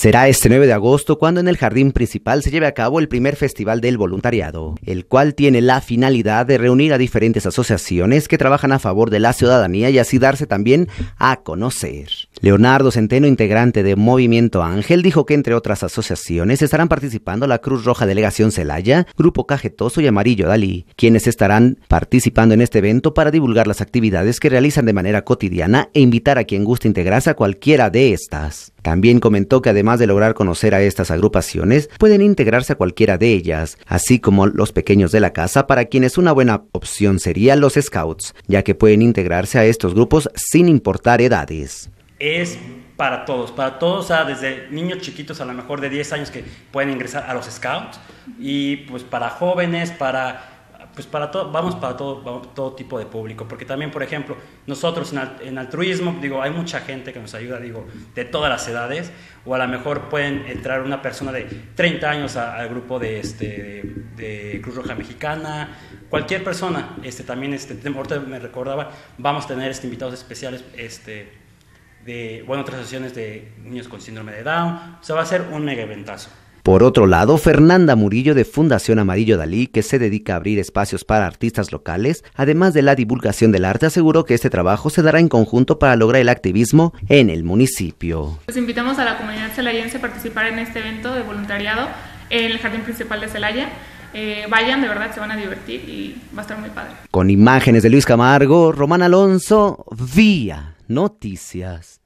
Será este 9 de agosto cuando en el jardín principal se lleve a cabo el primer festival del voluntariado, el cual tiene la finalidad de reunir a diferentes asociaciones que trabajan a favor de la ciudadanía y así darse también a conocer. Leonardo Centeno, integrante de Movimiento Ángel, dijo que entre otras asociaciones estarán participando la Cruz Roja Delegación Celaya, Grupo Cajetoso y Amarillo Dalí, quienes estarán participando en este evento para divulgar las actividades que realizan de manera cotidiana e invitar a quien guste integrarse a cualquiera de estas. También comentó que además de lograr conocer a estas agrupaciones, pueden integrarse a cualquiera de ellas, así como los pequeños de la casa, para quienes una buena opción sería los scouts, ya que pueden integrarse a estos grupos sin importar edades es para todos, para todos, desde niños chiquitos a lo mejor de 10 años que pueden ingresar a los scouts y pues para jóvenes, para pues para todo, vamos para todo, todo tipo de público, porque también, por ejemplo, nosotros en, altruismo, digo, hay mucha gente que nos ayuda, digo, de todas las edades, o a lo mejor pueden entrar una persona de 30 años al grupo de, este, de, Cruz Roja Mexicana, cualquier persona, este, también, este, ahorita me recordaba, vamos a tener este, invitados especiales, este, de, bueno, otras asociaciones de niños con síndrome de Down. se va a ser un mega eventazo. Por otro lado, Fernanda Murillo de Fundación Amarillo Dalí, que se dedica a abrir espacios para artistas locales, además de la divulgación del arte, aseguró que este trabajo se dará en conjunto para lograr el activismo en el municipio. Los invitamos a la comunidad celayense a participar en este evento de voluntariado en el Jardín Principal de Celaya. Eh, vayan, de verdad se van a divertir y va a estar muy padre. Con imágenes de Luis Camargo, Román Alonso, Vía noticias